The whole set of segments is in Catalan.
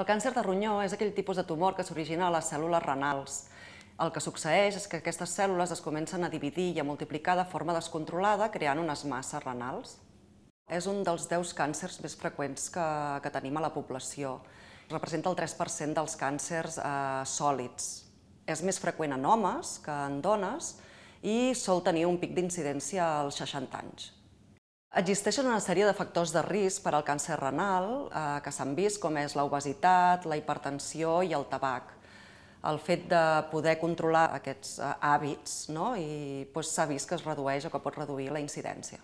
El càncer de ronyó és aquell tipus de tumor que s'origina a les cèl·lules renals. El que succeeix és que aquestes cèl·lules es comencen a dividir i a multiplicar de forma descontrolada, creant unes masses renals. És un dels 10 càncers més freqüents que, que tenim a la població. Representa el 3% dels càncers eh, sòlids. És més freqüent en homes que en dones i sol tenir un pic d'incidència als 60 anys. Existeixen una sèrie de factors de risc per al càncer renal eh, que s'han vist, com és l'obesitat, la hipertensió i el tabac. El fet de poder controlar aquests eh, hàbits no? i s'ha doncs, vist que es redueix o que pot reduir la incidència.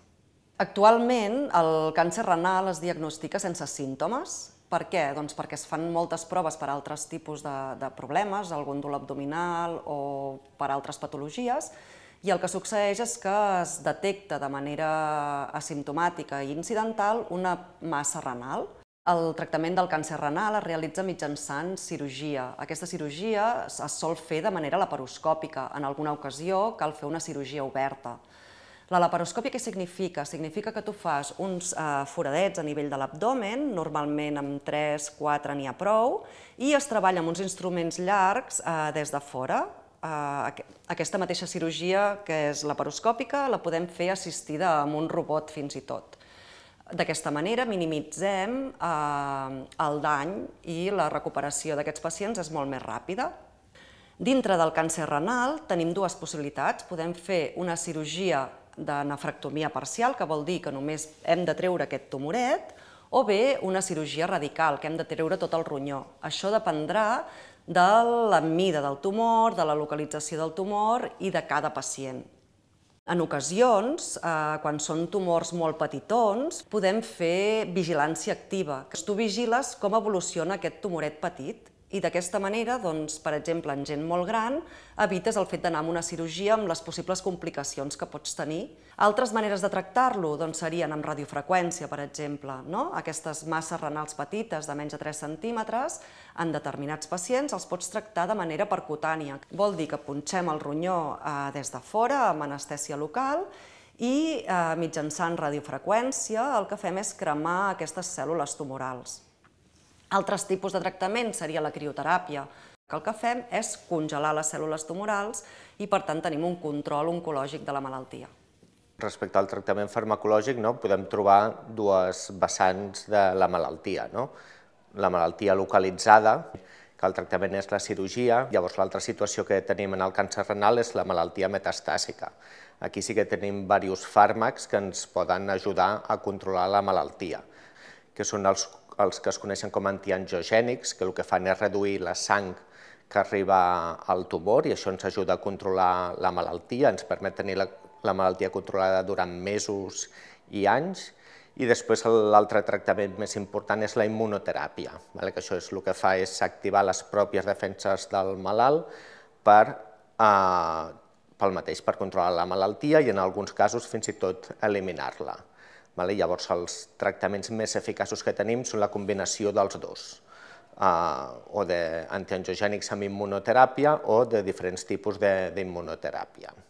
Actualment, el càncer renal es diagnostica sense símptomes. Per què? Doncs perquè es fan moltes proves per a altres tipus de, de problemes, algun dolor abdominal o per altres patologies, i el que succeeix és que es detecta de manera asimptomàtica i incidental una massa renal. El tractament del càncer renal es realitza mitjançant cirurgia. Aquesta cirurgia es sol fer de manera laparoscòpica. En alguna ocasió cal fer una cirurgia oberta. La laparoscòpia què significa? Significa que tu fas uns eh, foradets a nivell de l'abdomen, normalment amb 3, 4 n'hi ha prou, i es treballa amb uns instruments llargs eh, des de fora, aquesta mateixa cirurgia, que és la laparoscòpica, la podem fer assistida amb un robot fins i tot. D'aquesta manera minimitzem eh, el dany i la recuperació d'aquests pacients és molt més ràpida. Dintre del càncer renal tenim dues possibilitats. Podem fer una cirurgia de nefractomia parcial, que vol dir que només hem de treure aquest tumoret, o bé una cirurgia radical, que hem de treure tot el ronyó. Això dependrà de la mida del tumor, de la localització del tumor i de cada pacient. En ocasions, eh, quan són tumors molt petitons, podem fer vigilància activa. Tu vigiles com evoluciona aquest tumoret petit i d'aquesta manera, doncs, per exemple, en gent molt gran, evites el fet d'anar a una cirurgia amb les possibles complicacions que pots tenir. Altres maneres de tractar-lo doncs, serien amb radiofreqüència, per exemple. No? Aquestes masses renals petites de menys de 3 centímetres, en determinats pacients els pots tractar de manera percutània. Vol dir que punxem el ronyó eh, des de fora amb anestèsia local i eh, mitjançant radiofreqüència el que fem és cremar aquestes cèl·lules tumorals. Altres tipus de tractament seria la crioteràpia, que el que fem és congelar les cèl·lules tumorals i, per tant, tenim un control oncològic de la malaltia. Respecte al tractament farmacològic, no, podem trobar dues vessants de la malaltia. No? La malaltia localitzada, que el tractament és la cirurgia. Llavors, l'altra situació que tenim en el càncer renal és la malaltia metastàsica. Aquí sí que tenim diversos fàrmacs que ens poden ajudar a controlar la malaltia, que són els els que es coneixen com antiangiogènics, que el que fan és reduir la sang que arriba al tumor i això ens ajuda a controlar la malaltia, ens permet tenir la, la malaltia controlada durant mesos i anys. I després l'altre tractament més important és la immunoteràpia, vale? que això és el que fa és activar les pròpies defenses del malalt per, eh, pel mateix, per controlar la malaltia i en alguns casos fins i tot eliminar-la. Vale? Llavors, els tractaments més eficaços que tenim són la combinació dels dos, eh, o d'antiangiogènics amb immunoteràpia o de diferents tipus d'immunoteràpia. De,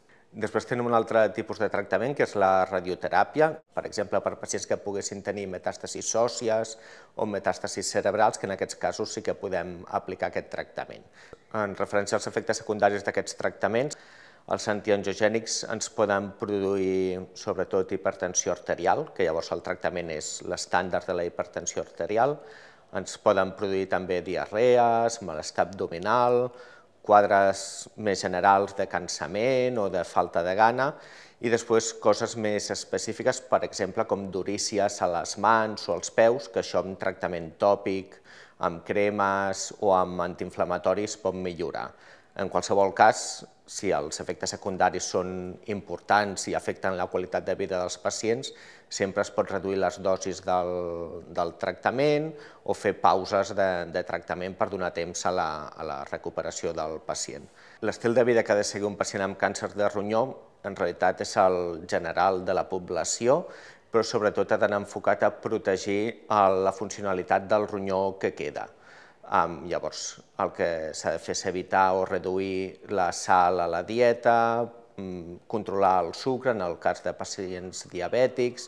Després tenim un altre tipus de tractament, que és la radioteràpia, per exemple, per pacients que poguessin tenir metàstasis sòcies o metàstasis cerebrals, que en aquests casos sí que podem aplicar aquest tractament. En referència als efectes secundaris d'aquests tractaments, els antiangiogènics ens poden produir sobretot hipertensió arterial, que llavors el tractament és l'estàndard de la hipertensió arterial, ens poden produir també diarrees, malestar abdominal, quadres més generals de cansament o de falta de gana, i després coses més específiques, per exemple, com durícies a les mans o als peus, que això amb tractament tòpic, amb cremes o amb antiinflamatoris pot millorar. En qualsevol cas, si els efectes secundaris són importants i afecten la qualitat de vida dels pacients, sempre es pot reduir les dosis del, del tractament o fer pauses de, de tractament per donar temps a la, a la recuperació del pacient. L'estil de vida que ha de seguir un pacient amb càncer de ronyó en realitat és el general de la població, però sobretot ha d'anar enfocat a protegir eh, la funcionalitat del ronyó que queda. Um, llavors, el que s'ha de fer és evitar o reduir la sal a la dieta, mm, controlar el sucre en el cas de pacients diabètics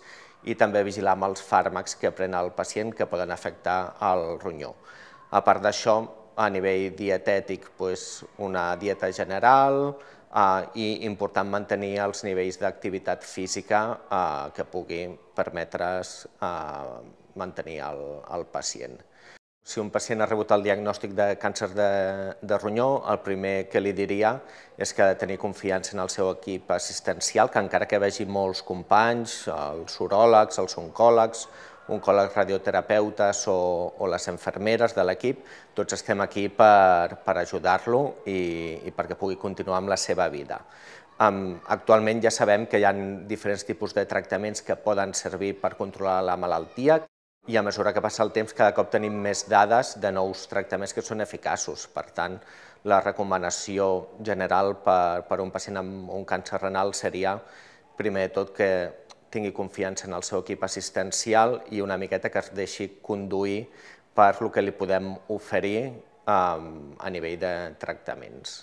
i també vigilar amb els fàrmacs que pren el pacient que poden afectar el ronyó. A part d'això, a nivell dietètic, doncs, una dieta general eh, i important mantenir els nivells d'activitat física eh, que pugui permetre's eh, mantenir el, el pacient. Si un pacient ha rebut el diagnòstic de càncer de, de ronyó, el primer que li diria és que ha de tenir confiança en el seu equip assistencial, que encara que vegi molts companys, els uròlegs, els oncòlegs, oncòlegs radioterapeutes o, o les infermeres de l'equip, tots estem aquí per, per ajudar-lo i, i perquè pugui continuar amb la seva vida. Um, actualment ja sabem que hi ha diferents tipus de tractaments que poden servir per controlar la malaltia. I a mesura que passa el temps, cada cop tenim més dades de nous tractaments que són eficaços. Per tant, la recomanació general per, per un pacient amb un càncer renal seria, primer de tot, que tingui confiança en el seu equip assistencial i una miqueta que es deixi conduir per el que li podem oferir eh, a nivell de tractaments.